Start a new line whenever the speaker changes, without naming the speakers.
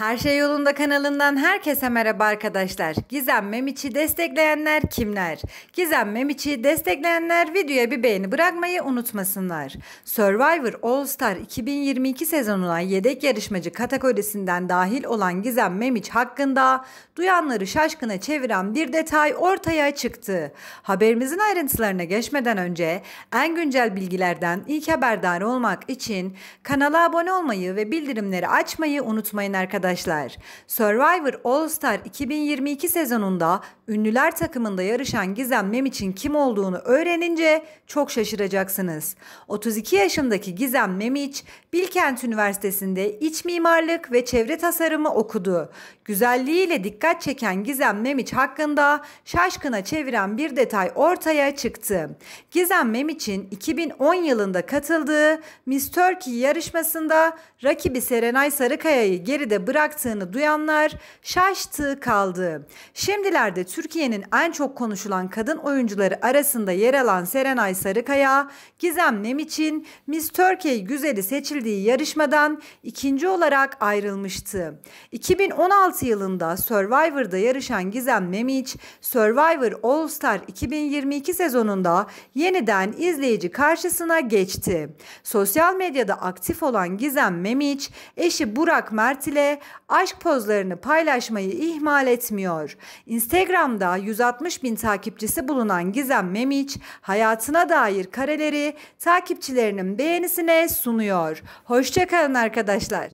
Her Şey Yolunda kanalından herkese merhaba arkadaşlar. Gizem Memiç'i destekleyenler kimler? Gizem Memiç'i destekleyenler videoya bir beğeni bırakmayı unutmasınlar. Survivor All Star 2022 sezonuna yedek yarışmacı kategorisinden dahil olan Gizem Memiç hakkında duyanları şaşkına çeviren bir detay ortaya çıktı. Haberimizin ayrıntılarına geçmeden önce en güncel bilgilerden ilk haberdar olmak için kanala abone olmayı ve bildirimleri açmayı unutmayın arkadaşlar arkadaşlar. Survivor All Star 2022 sezonunda ünlüler takımında yarışan Gizem Memiç'in kim olduğunu öğrenince çok şaşıracaksınız. 32 yaşındaki Gizem Memiç, Bilkent Üniversitesi'nde iç mimarlık ve çevre tasarımı okudu. Güzelliğiyle dikkat çeken Gizem Memiç hakkında şaşkına çeviren bir detay ortaya çıktı. Gizem Memiç'in 2010 yılında katıldığı Miss Turkey yarışmasında rakibi Serenay Sarıkaya'yı geride bırakmıştı bıraktığını duyanlar şaştı kaldı. Şimdilerde Türkiye'nin en çok konuşulan kadın oyuncuları arasında yer alan Serenay Sarıkaya, Gizem Nemiç'in Miss Turkey güzeli seçildiği yarışmadan ikinci olarak ayrılmıştı. 2016 yılında Survivor'da yarışan Gizem Nemiç, Survivor All Star 2022 sezonunda yeniden izleyici karşısına geçti. Sosyal medyada aktif olan Gizem Memiç, eşi Burak Mert ile aşk pozlarını paylaşmayı ihmal etmiyor. Instagram'da 160 bin takipçisi bulunan Gizem Memiç hayatına dair kareleri takipçilerinin beğenisine sunuyor. Hoşçakalın arkadaşlar.